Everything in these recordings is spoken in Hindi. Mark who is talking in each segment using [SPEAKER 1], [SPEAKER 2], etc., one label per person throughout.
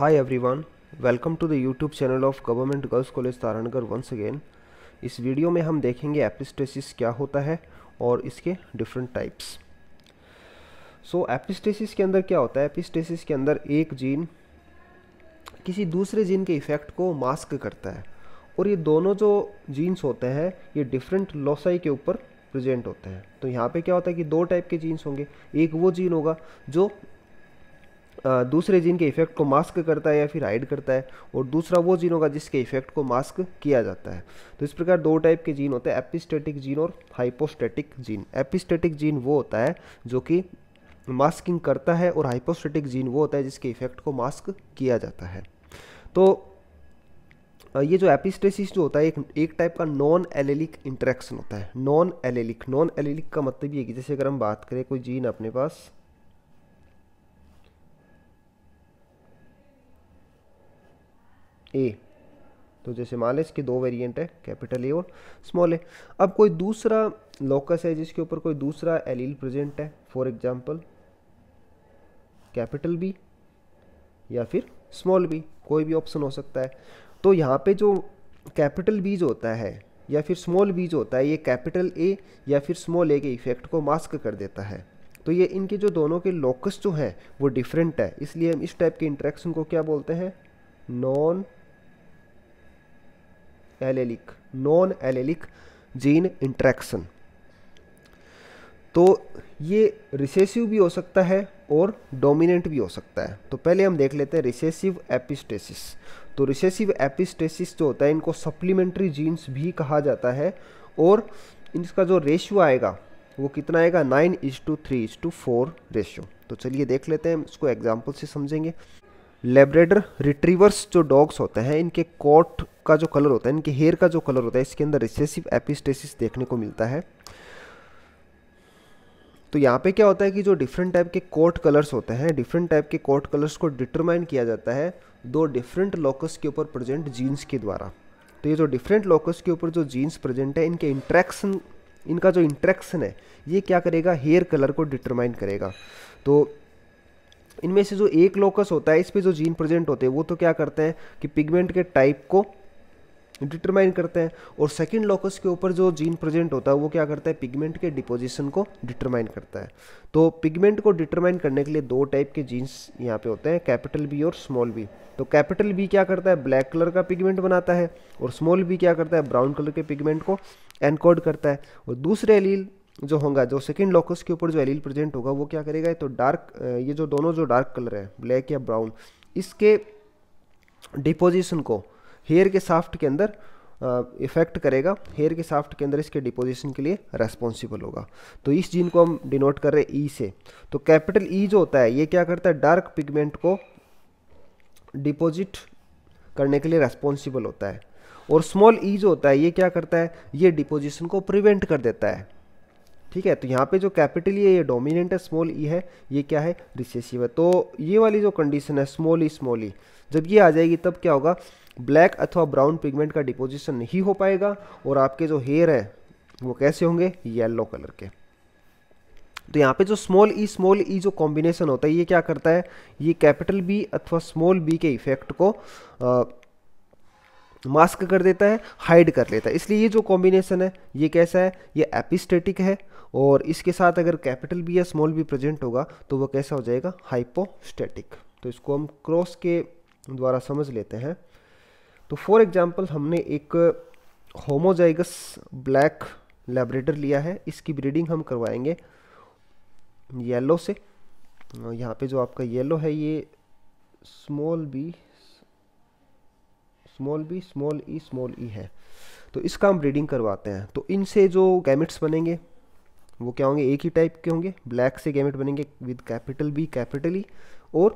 [SPEAKER 1] hi everyone welcome to the YouTube channel of government girls college Tarangarh once again इस वीडियो में हम देखेंगे एपिस्टेसिस क्या होता है और इसके डिफरेंट टाइप्स सो एपिस्टेसिस के अंदर क्या होता है एपिस्टेसिस के अंदर एक जीन किसी दूसरे जीन के इफेक्ट को मास्क करता है और ये दोनों जो जीन्स होते हैं ये डिफरेंट लोसाई के ऊपर प्रेजेंट होते हैं तो यहाँ पे क्या होता है कि दो टाइप के जीन्स होंगे एक वो जीन होगा जो दूसरे जीन के इफेक्ट को मास्क करता है या फिर हाइड करता है और दूसरा वो जीन होगा जिसके इफेक्ट को मास्क किया जाता है तो इस प्रकार दो टाइप के जीन होते हैं एपिस्टेटिक जीन और हाइपोस्टेटिक जीन एपिस्टेटिक जीन वो होता है जो कि मास्किंग करता है और हाइपोस्टेटिक जीन वो होता है जिसके इफेक्ट को मास्क किया जाता है तो ये जो एपिस्टेसिस जो होता है एक एक टाइप का नॉन एलेलिक इंटरेक्शन होता है नॉन एलेलिक नॉन एलेलिक का मतलब ये कि जैसे अगर हम बात करें कोई जीन अपने पास ए तो जैसे मान लें इसके दो वेरिएंट है कैपिटल ए और स्मॉल ए अब कोई दूसरा लोकस है जिसके ऊपर कोई दूसरा एलील प्रेजेंट है फॉर एग्जांपल कैपिटल बी या फिर स्मॉल बी कोई भी ऑप्शन हो सकता है तो यहाँ पे जो कैपिटल बीज होता है या फिर स्मॉल बीज होता है ये कैपिटल ए या फिर स्मॉल ए के इफेक्ट को मास्क कर देता है तो ये इनके जो दोनों के लोकस जो हैं वो डिफरेंट है इसलिए हम इस टाइप के इंट्रैक्शन को क्या बोलते हैं non allelic non allelic gene interaction तो ये रिसेसिव भी हो सकता है और डोमिनेंट भी हो सकता है तो पहले हम देख लेते हैं रिसेसिव एपिस्टेसिस तो रिसेसिव एपिस्टेसिस जो होता है इनको सप्लीमेंट्री जीन्स भी कहा जाता है और इसका जो रेशियो आएगा वो कितना आएगा nine is to three is to four ratio तो चलिए देख लेते हैं इसको एग्जाम्पल से समझेंगे लेब्रेडर रिट्रीवर्स जो डॉग्स होते हैं इनके कोट का जो कलर होता है इनके हेयर का जो कलर होता है इसके अंदर रिसेसिव एपिस्टेसिस देखने को मिलता है तो यहाँ पे क्या होता है कि जो डिफरेंट टाइप के कोट कलर्स होते हैं डिफरेंट टाइप के कोट कलर्स को डिटरमाइन किया जाता है दो डिफरेंट लोकस के ऊपर प्रेजेंट जीन्स के द्वारा तो ये जो डिफरेंट लोकस के ऊपर जो जीन्स प्रेजेंट है इनके इंट्रैक्शन इनका जो इंट्रैक्शन है ये क्या करेगा हेयर कलर को डिटरमाइन करेगा तो इनमें से जो एक लोकस होता है इस पर जो जीन प्रेजेंट होते हैं वो तो क्या करते हैं कि पिगमेंट के टाइप को डिटरमाइन करते हैं और सेकंड लोकस के ऊपर जो जीन प्रेजेंट होता है वो क्या करता है पिगमेंट के डिपोजिशन को डिटरमाइन करता है तो पिगमेंट को डिटरमाइन करने के लिए दो टाइप के जीन्स यहाँ पे होते हैं कैपिटल बी और स्मॉल बी तो कैपिटल बी क्या करता है ब्लैक कलर का पिगमेंट बनाता है और स्मॉल बी क्या करता है ब्राउन कलर के पिगमेंट को एनकोड करता है और दूसरे एलील जो होगा जो सेकेंड लोकस के ऊपर जो एलील प्रेजेंट होगा वो क्या करेगा तो डार्क ये जो दोनों जो डार्क कलर है ब्लैक या ब्राउन इसके डिपोजिशन को हेयर के साफ्ट के अंदर इफेक्ट करेगा हेयर के साफ्ट के अंदर इसके डिपोजिशन के लिए रेस्पॉन्सिबल होगा तो इस जीन को हम डिनोट कर रहे हैं ई e से तो कैपिटल ई e जो होता है ये क्या करता है डार्क पिगमेंट को डिपोजिट करने के लिए रेस्पॉन्सिबल होता है और स्मॉल ई e जो होता है ये क्या करता है ये डिपोजिशन को प्रिवेंट कर देता है ठीक है तो यहाँ पे जो कैपिटल ई e है ये डोमिनेंट है स्मॉल ई e है ये क्या है रिसेसिव है तो ये वाली जो कंडीशन है स्मॉल ई स्मॉल ई जब ये आ जाएगी तब क्या होगा ब्लैक अथवा ब्राउन पिगमेंट का डिपोजिशन नहीं हो पाएगा और आपके जो हेयर है वो कैसे होंगे येलो कलर के तो यहाँ पे जो स्मॉल ई स्मॉल ई जो कॉम्बिनेशन होता है ये क्या करता है ये कैपिटल बी अथवा स्मॉल बी के इफेक्ट को आ, मास्क कर देता है हाइड कर लेता है इसलिए ये जो कॉम्बिनेशन है ये कैसा है ये एपिस्टेटिक है और इसके साथ अगर कैपिटल भी या स्मॉल भी प्रेजेंट होगा तो वो कैसा हो जाएगा हाइपोस्टेटिक तो इसको हम क्रॉस के द्वारा समझ लेते हैं तो फॉर एग्जांपल हमने एक होमोजाइगस ब्लैक लेबरेटर लिया है इसकी ब्रीडिंग हम करवाएंगे येलो से यहाँ पे जो आपका येलो है ये small B small B small E small E है तो इसका हम ब्रीडिंग करवाते हैं तो इनसे जो गैमेट्स बनेंगे वो क्या होंगे एक ही टाइप के होंगे ब्लैक से गैमेट बनेंगे with capital B capital E और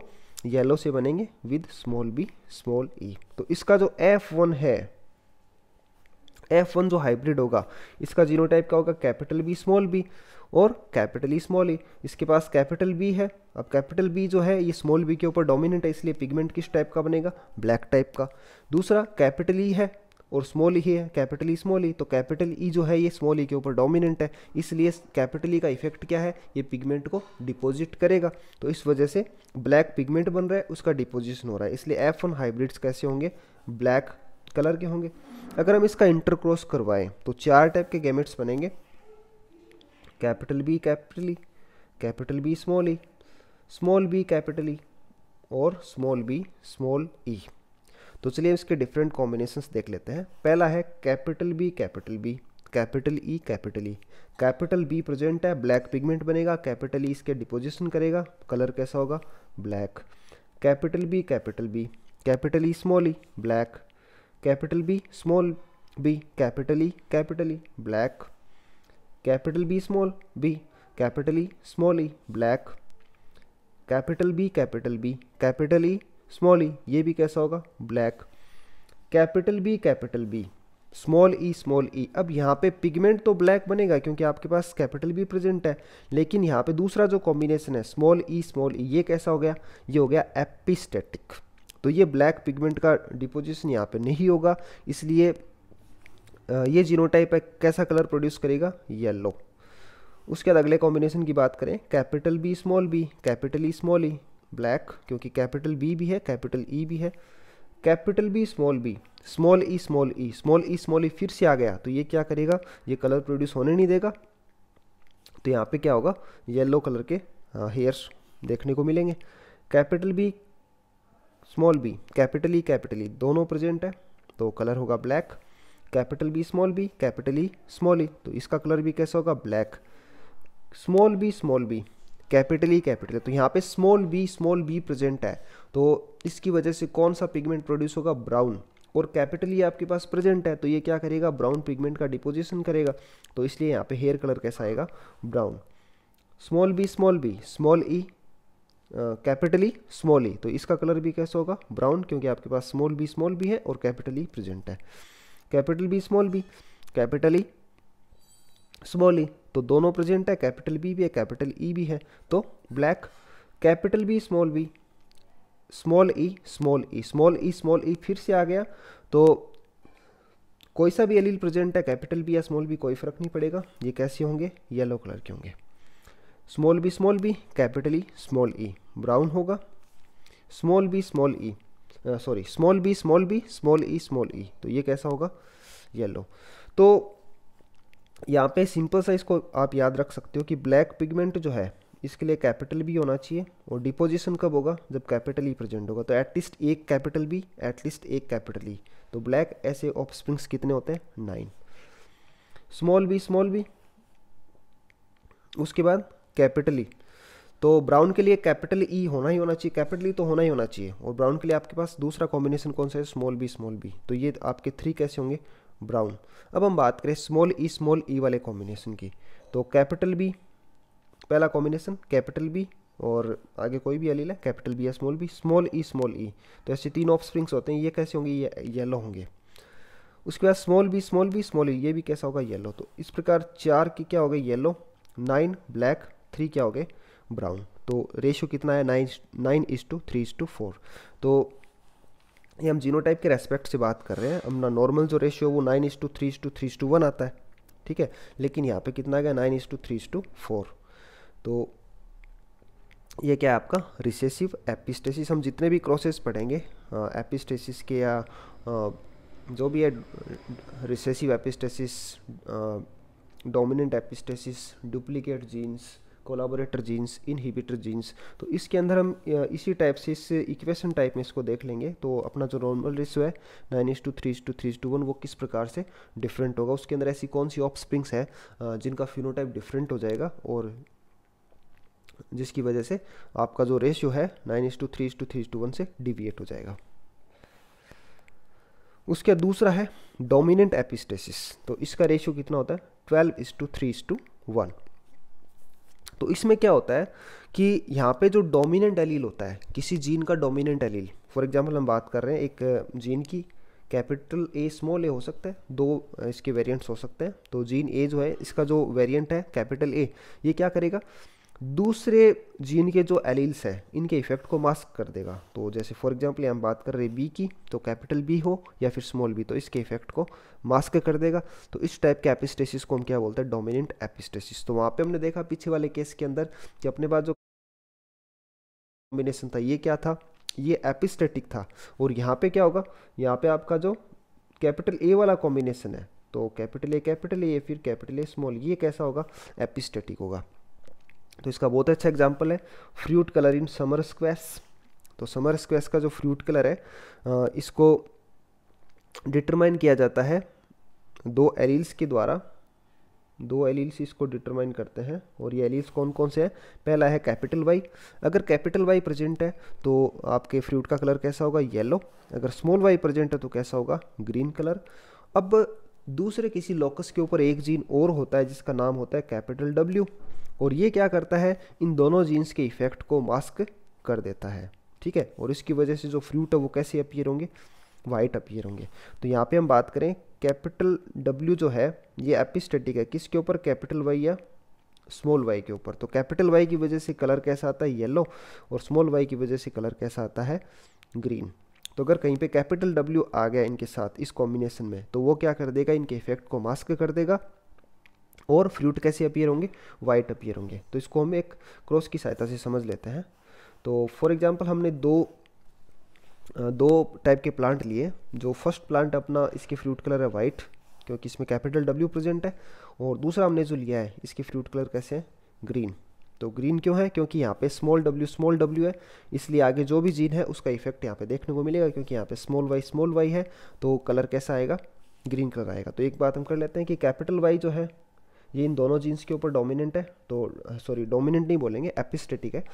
[SPEAKER 1] येलो से बनेंगे with small B small E तो इसका जो एफ वन है एफ वन जो हाइब्रिड होगा इसका जीनो टाइप क्या होगा कैपिटल बी स्मॉल बी और कैपिटल ई स्मॉल ई इसके पास कैपिटल बी है अब कैपिटल बी जो है ये स्मॉल बी के ऊपर डोमिनेंट है इसलिए पिगमेंट किस टाइप का बनेगा ब्लैक टाइप का दूसरा कैपिटल ई e है और स्मॉल ई e है कैपिटल ई स्मॉल ई तो कैपिटल ई e जो है ये स्मॉल ई के ऊपर डोमिनेंट है इसलिए कैपिटल ई का इफेक्ट क्या है ये पिगमेंट को डिपोजिट करेगा तो इस वजह से ब्लैक पिगमेंट बन रहा है उसका डिपोजिशन हो रहा है इसलिए एफ वन हाइब्रिड्स कैसे होंगे ब्लैक कलर के होंगे अगर हम इसका इंटरक्रॉस करवाएं तो चार टाइप के गैमेट्स बनेंगे capital B capital E e, capital B small E small B capital E और स्मॉल बी स्मॉल ई तो चलिए इसके डिफरेंट कॉम्बिनेशंस देख लेते हैं पहला है capital B capital B capital E capital E capital B present है ब्लैक पिगमेंट बनेगा कैपिटल ई e इसके डिपोजिशन करेगा कलर कैसा होगा black capital B capital B capital E small E black capital B small B capital E capital E black capital B small B capital E small E black capital B capital B capital E small E ये भी कैसा होगा black capital B capital B small E small E अब यहाँ पे पिगमेंट तो ब्लैक बनेगा क्योंकि आपके पास कैपिटल बी प्रेजेंट है लेकिन यहाँ पे दूसरा जो कॉम्बिनेशन है स्मॉल ई स्मॉल ई ये कैसा हो गया ये हो गया एपिस्टेटिक तो ये ब्लैक पिगमेंट का डिपोजिशन यहाँ पे नहीं होगा इसलिए ये जीनोटाइप है कैसा कलर प्रोड्यूस करेगा येलो उसके बाद अगले कॉम्बिनेशन की बात करें capital B small B capital E small E black क्योंकि कैपिटल बी भी है कैपिटल ई e भी है capital B small B small E small E small E small E फिर से आ गया तो ये क्या करेगा ये कलर प्रोड्यूस होने नहीं देगा तो यहाँ पे क्या होगा येलो कलर के हेयर्स देखने को मिलेंगे capital B small B capital E e, capital E e, दोनों प्रेजेंट है तो कलर होगा black capital B small B capital E small E तो इसका कलर भी कैसा होगा black small B small B capital E capital तो यहाँ पे small B small B present है तो इसकी वजह से कौन सा पिगमेंट प्रोड्यूस होगा ब्राउन और कैपिटल ई e आपके पास प्रेजेंट है तो ये क्या करेगा ब्राउन पिगमेंट का डिपोजिशन करेगा तो इसलिए यहाँ पे हेयर कलर कैसा आएगा brown small B small B small E capital E small E तो इसका कलर भी कैसा होगा ब्राउन क्योंकि आपके पास स्मॉल बी स्मॉल बी है और कैपिटल ई प्रेजेंट है capital B small B capital E small E तो दोनों प्रेजेंट है कैपिटल बी भी है कैपिटल ई भी है तो black capital B small B small E small E small E small E फिर से आ गया तो कोई सा भी एलील प्रेजेंट है कैपिटल बी या स्मॉल बी कोई फर्क नहीं पड़ेगा ये कैसे होंगे येलो कलर के होंगे small B small B capital E small E brown होगा small B small E sorry small B small B small E small E तो ये कैसा होगा येलो तो यहाँ पे सिंपल सा इसको आप याद रख सकते हो कि ब्लैक पिगमेंट जो है इसके लिए कैपिटल बी होना चाहिए और डिपोजिशन कब होगा जब कैपिटल ई प्रेजेंट होगा तो एटलीस्ट एक कैपिटल बी एटलीस्ट एक कैपिटल ई तो ब्लैक ऐसे ऑफ स्प्रिंग्स कितने होते हैं nine small B small B उसके बाद कैपिटली तो ब्राउन के लिए कैपिटल ई e होना ही होना चाहिए कैपिटल ई e तो होना ही होना चाहिए और ब्राउन के लिए आपके पास दूसरा कॉम्बिनेशन कौन सा है स्मॉल बी स्मॉल बी तो ये आपके थ्री कैसे होंगे ब्राउन अब हम बात करें स्मॉल ई स्मॉल ई वाले कॉम्बिनेशन की तो कैपिटल बी पहला कॉम्बिनेशन कैपिटल बी और आगे कोई भी अलील है कैपिटल बी या small B small E small E तो ऐसे तीन ऑफ स्प्रिंग्स होते हैं ये कैसे होंगे ये येलो होंगे उसके बाद small B small B small E ये भी कैसा होगा येलो तो इस प्रकार चार की क्या होगा येलो नाइन ब्लैक थ्री क्या हो गए ब्राउन तो रेशियो कितना है nine nine is to three is to four तो ये हम जीनो के रेस्पेक्ट से बात कर रहे हैं अपना नॉर्मल जो रेशियो वो nine is to three is to three is to one आता है ठीक है लेकिन यहाँ पे कितना गया nine is to three is to four तो ये क्या है आपका रिसेसिव एपिस्टेसिस हम जितने भी क्रोसेस पढ़ेंगे एपिस्टेसिस के या आ, जो भी है recessive epistasis dominant epistasis duplicate genes collaborator genes inhibitor genes तो इसके अंदर हम इसी टाइप से इस इक्वेशन टाइप में इसको देख लेंगे तो अपना जो नॉर्मल रेशियो है nine is to three is to three to one वो किस प्रकार से डिफरेंट होगा उसके अंदर ऐसी कौन सी ऑफ स्प्रिंग्स है जिनका फिनोटाइप डिफरेंट हो जाएगा और जिसकी वजह से आपका जो रेशियो है nine is to three is to three is to one से डिविएट हो जाएगा उसके दूसरा है डोमिनेंट एपिस्टेसिस तो इसका रेशियो कितना होता है twelve is to three is to one तो इसमें क्या होता है कि यहाँ पे जो डोमिनेंट एलील होता है किसी जीन का डोमिनेंट एलील फॉर एग्जांपल हम बात कर रहे हैं एक जीन की कैपिटल ए स्मॉल ए हो सकता है दो इसके वेरिएंट्स हो सकते हैं तो जीन ए जो है इसका जो वेरिएंट है कैपिटल ए ये क्या करेगा दूसरे जीन के जो एलील्स हैं इनके इफेक्ट को मास्क कर देगा तो जैसे फॉर एग्जांपल हम बात कर रहे हैं बी की तो कैपिटल बी हो या फिर स्मॉल बी तो इसके इफेक्ट को मास्क कर देगा तो इस टाइप के एपिस्टेसिस को हम क्या बोलते हैं डोमिनेंट एपिस्टेसिस तो वहाँ पे हमने देखा पीछे वाले केस के अंदर कि अपने पास जो कॉम्बिनेशन था ये क्या था ये एपिस्टेटिक था और यहाँ पे क्या होगा यहाँ पे आपका जो कैपिटल ए वाला कॉम्बिनेशन है तो कैपिटल ए कैपिटल ए फिर कैपिटल ए स्मॉल ये कैसा होगा एपिस्टेटिक होगा तो इसका बहुत अच्छा एग्जाम्पल है fruit colour in summer squash तो समर स्क्वेस का जो फ्रूट कलर है इसको डिटरमाइन किया जाता है दो एलील्स के द्वारा दो एलील्स इसको डिटरमाइन करते हैं और ये एलील्स कौन कौन से हैं पहला है कैपिटल वाई अगर कैपिटल वाई प्रेजेंट है तो आपके फ्रूट का कलर कैसा होगा येलो अगर स्मॉल वाई प्रेजेंट है तो कैसा होगा ग्रीन कलर अब दूसरे किसी लोकस के ऊपर एक जीन और होता है जिसका नाम होता है कैपिटल डब्ल्यू और ये क्या करता है इन दोनों जीन्स के इफ़ेक्ट को मास्क कर देता है ठीक है और इसकी वजह से जो फ्रूट है वो कैसे अपियर होंगे वाइट अपियर होंगे तो यहाँ पे हम बात करें कैपिटल डब्ल्यू जो है ये एपिस्टेटिक है किसके ऊपर कैपिटल वाई या स्मॉल वाई के ऊपर तो कैपिटल वाई की वजह से कलर कैसा आता है येलो और स्मॉल वाई की वजह से कलर कैसा आता है ग्रीन तो अगर कहीं पे कैपिटल डब्ल्यू आ गया इनके साथ इस कॉम्बिनेशन में तो वो क्या कर देगा इनके इफेक्ट को मास्क कर देगा और फ्रूट कैसे अपीयर होंगे वाइट अपीयर होंगे तो इसको हम एक क्रॉस की सहायता से समझ लेते हैं तो फॉर एग्जांपल हमने दो दो टाइप के प्लांट लिए जो फर्स्ट प्लांट अपना इसके फ्रूट कलर है वाइट क्योंकि इसमें कैपिटल डब्ल्यू प्रेजेंट है और दूसरा हमने जो लिया है इसके फ्रूट कलर कैसे हैं ग्रीन तो ग्रीन क्यों है क्योंकि यहाँ पे स्मॉल डब्ल्यू स्मॉल डब्ल्यू है इसलिए आगे जो भी जीन है उसका इफेक्ट यहाँ पे देखने को मिलेगा क्योंकि यहाँ पे स्मॉल वाई स्मॉल वाई है तो कलर कैसा आएगा ग्रीन कलर आएगा तो एक बात हम कर लेते हैं कि कैपिटल वाई जो है ये इन दोनों जीन्स के ऊपर डोमिनेंट है तो सॉरी डोमिनेंट नहीं बोलेंगे एपिस्टेटिक है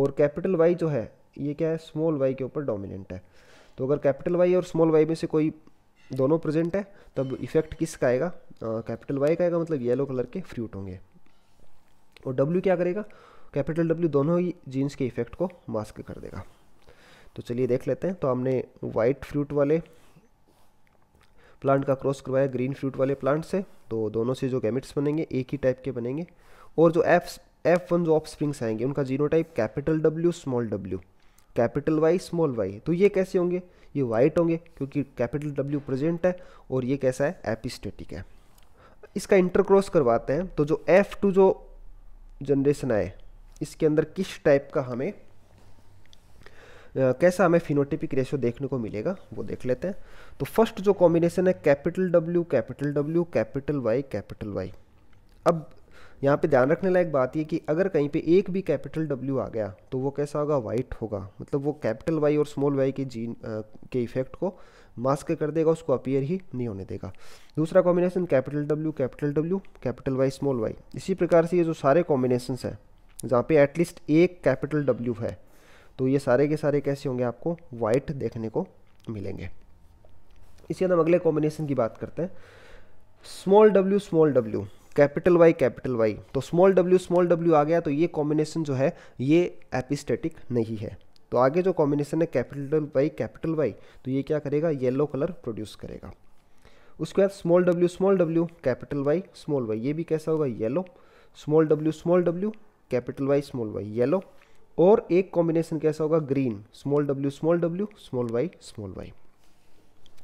[SPEAKER 1] और कैपिटल वाई जो है ये क्या है स्मॉल वाई के ऊपर डोमिनेंट है तो अगर कैपिटल वाई और स्मॉल वाई में से कोई दोनों प्रेजेंट है तब इफेक्ट किसका आएगा कैपिटल वाई का आएगा मतलब येलो कलर के फ्रूट होंगे और डब्ल्यू क्या करेगा कैपिटल डब्ल्यू दोनों ही जीन्स के इफेक्ट को मास्क कर देगा तो चलिए देख लेते हैं तो हमने वाइट फ्रूट वाले प्लांट का क्रॉस करवाया ग्रीन फ्रूट वाले प्लांट से तो दोनों से जो गैमिट्स बनेंगे एक ही टाइप के बनेंगे और जो एफ एफ वन जो ऑफ स्प्रिंग्स आएंगे उनका genotype capital W small W capital Y small Y तो ये कैसे होंगे ये वाइट होंगे क्योंकि कैपिटल डब्ल्यू प्रेजेंट है और ये कैसा है एपिस्टेटिक है इसका इंटरक्रॉस करवाते हैं तो जो एफ टू जो जनरेशन आए इसके अंदर किस टाइप का हमें कैसा हमें फिनोटिपिक रेशियो देखने को मिलेगा वो देख लेते हैं तो फर्स्ट जो कॉम्बिनेशन है capital W capital W capital Y capital Y अब यहाँ पे ध्यान रखने लायक बात यह कि अगर कहीं पे एक भी कैपिटल डब्ल्यू आ गया तो वो कैसा होगा वाइट होगा मतलब वो कैपिटल वाई और स्मॉल वाई के जीन आ, के इफेक्ट को मास्क कर देगा उसको अपीयर ही नहीं होने देगा दूसरा combination capital W capital W capital Y small Y इसी प्रकार से ये जो सारे कॉम्बिनेशन हैं जहाँ पे एटलीस्ट एक कैपिटल डब्ल्यू है तो ये सारे के सारे कैसे होंगे आपको वाइट देखने को मिलेंगे इसी अंदर हम अगले कॉम्बिनेशन की बात करते हैं small W small W capital Y capital Y तो स्मॉल डब्ल्यू स्मॉल डब्ल्यू आ गया तो ये कॉम्बिनेशन जो है ये एपिस्टेटिक नहीं है तो आगे जो कॉम्बिनेशन है कैपिटल वाई कैपिटल वाई तो ये क्या करेगा येलो कलर प्रोड्यूस करेगा उसके बाद small W small W capital Y small Y ये भी कैसा होगा yellow small W small W capital Y small Y yellow और एक कॉम्बिनेशन कैसा होगा green small W small W small Y small Y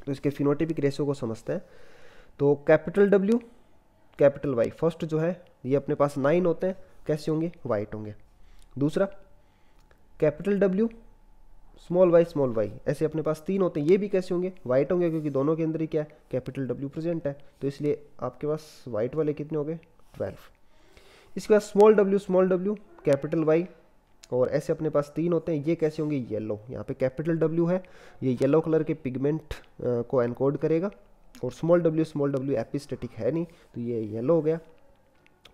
[SPEAKER 1] तो इसके फिनोटिपिक रेशियो को समझते हैं तो capital W capital Y first जो है ये अपने पास नाइन होते हैं कैसे होंगे वाइट होंगे दूसरा capital W small Y small Y ऐसे अपने पास तीन होते हैं ये भी कैसे होंगे वाइट होंगे क्योंकि दोनों के अंदर ही क्या है कैपिटल डब्ल्यू प्रेजेंट है तो इसलिए आपके पास वाइट वाले कितने हो गए ट्वेल्व इसके बाद small W small W capital Y और ऐसे अपने पास तीन होते हैं ये कैसे होंगे येलो यहाँ पे कैपिटल डब्ल्यू है ये येलो कलर के पिगमेंट को एनकोड करेगा और small W small W epistatic है नहीं तो ये येलो हो गया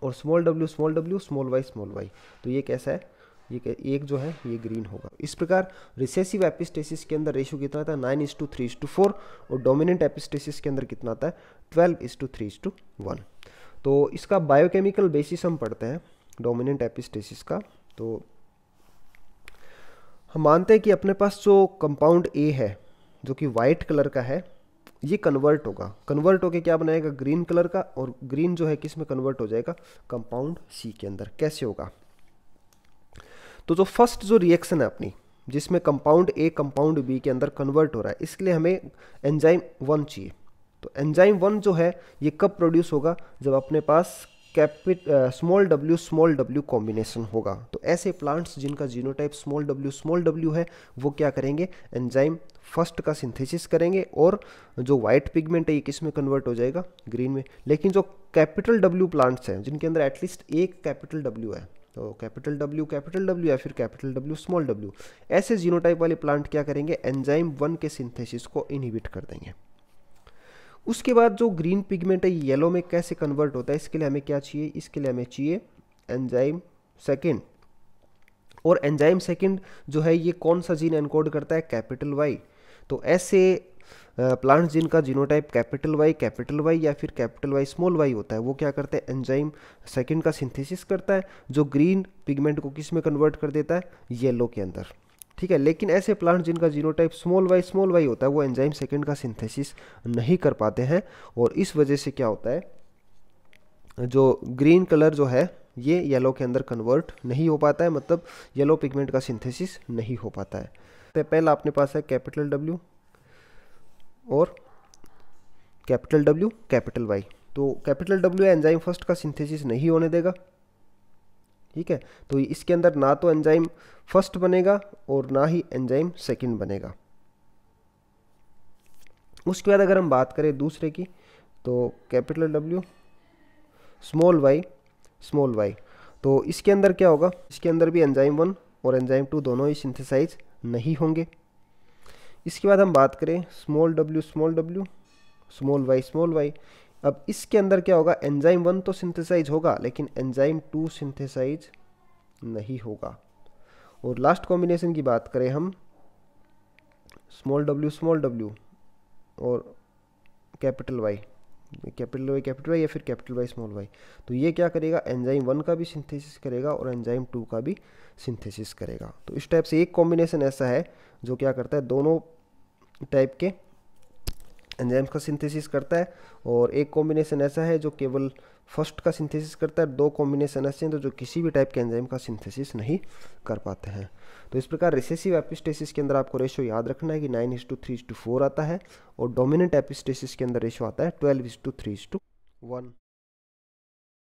[SPEAKER 1] और small W small W small Y small Y तो ये कैसा है ये एक जो है ये ग्रीन होगा इस प्रकार रिसेसिव एपिस्टेसिस के अंदर रेशो कितना था है nine is to three is to four और डोमिनेंट एपिस्टेसिस के अंदर कितना आता है twelve is to three is to one तो इसका बायोकेमिकल बेसिस हम पढ़ते हैं डोमिनेंट एपिस्टेसिस का तो हम मानते हैं कि अपने पास जो कंपाउंड ए है जो कि वाइट कलर का है ये कन्वर्ट होगा कन्वर्ट होकर क्या बनाएगा ग्रीन कलर का और ग्रीन जो है किस में कन्वर्ट हो जाएगा कंपाउंड सी के अंदर कैसे होगा तो जो फर्स्ट जो रिएक्शन है अपनी जिसमें कंपाउंड ए कंपाउंड बी के अंदर कन्वर्ट हो रहा है इसलिए हमें एंजाइम वन चाहिए तो एंजाइम वन जो है ये कब प्रोड्यूस होगा जब अपने पास capital small W small W combination होगा तो ऐसे प्लांट्स जिनका genotype small W small W है वो क्या करेंगे एंजाइम फर्स्ट का सिंथेसिस करेंगे और जो वाइट पिगमेंट है ये किस में कन्वर्ट हो जाएगा ग्रीन में लेकिन जो कैपिटल डब्ल्यू प्लांट्स हैं जिनके अंदर एटलीस्ट एक कैपिटल डब्ल्यू है तो कैपिटल डब्ल्यू कैपिटल डब्ल्यू या फिर कैपिटल डब्ल्यू स्मॉल डब्ल्यू ऐसे जीनोटाइप वाले प्लांट क्या करेंगे एंजाइम वन के सिंथेसिस को इनहिबिट कर देंगे उसके बाद जो ग्रीन पिगमेंट है येलो में कैसे कन्वर्ट होता है इसके लिए हमें क्या चाहिए इसके लिए हमें चाहिए एंजाइम सेकेंड और एंजाइम सेकेंड जो है ये कौन सा जीन एनकोड करता है कैपिटल वाई तो ऐसे प्लांट जिनका genotype capital Y capital Y या फिर कैपिटल वाई स्मॉल वाई होता है वो क्या करता है एंजाइम सेकेंड का सिंथेसिस करता है जो ग्रीन पिगमेंट को किस में कन्वर्ट कर देता है येलो के अंदर ठीक है लेकिन ऐसे प्लांट जिनका genotype small Y small Y होता है वो एंजाइम सेकेंड का सिंथेसिस नहीं कर पाते हैं और इस वजह से क्या होता है जो ग्रीन कलर जो है ये येलो के अंदर कन्वर्ट नहीं हो पाता है मतलब येलो पिगमेंट का सिंथेसिस नहीं हो पाता है तो पहला अपने पास है कैपिटल डब्ल्यू और कैपिटल डब्ल्यू कैपिटल वाई तो कैपिटल डब्ल्यू एंजाइम फर्स्ट का सिंथेसिस नहीं होने देगा ठीक है तो इसके अंदर ना तो एंजाइम फर्स्ट बनेगा और ना ही एंजाइम सेकंड बनेगा उसके बाद अगर हम बात करें दूसरे की तो capital W small Y small Y तो इसके अंदर क्या होगा इसके अंदर भी एंजाइम वन और एंजाइम टू दोनों ही सिंथेसाइज नहीं होंगे इसके बाद हम बात करें small W small W small Y small Y अब इसके अंदर क्या होगा एंजाइम वन तो सिंथेसाइज होगा लेकिन एंजाइम टू सिंथेसाइज नहीं होगा और लास्ट कॉम्बिनेशन की बात करें हम स्मॉल डब्ल्यू स्मॉल डब्ल्यू और capital Y capital Y capital Y या फिर कैपिटल वाई स्मॉल वाई तो ये क्या करेगा एंजाइम वन का भी सिंथेसिस करेगा और एंजाइम टू का भी सिंथेसिस करेगा तो इस टाइप से एक कॉम्बिनेशन ऐसा है जो क्या करता है दोनों टाइप के एंजाइम्स का सिंथेसिस करता है और एक कॉम्बिनेशन ऐसा है जो केवल फर्स्ट का सिंथेसिस करता है दो कॉम्बिनेशन ऐसे हैं तो जो किसी भी टाइप के एंजाइम का सिंथेसिस नहीं कर पाते हैं तो इस प्रकार रिसेसिव एपिस्टेसिस के अंदर आपको रेशो याद रखना है कि nine is to three is to four आता है और डोमिनेंट एपिस्टेसिस के अंदर रेशो आता है twelve is to three is to one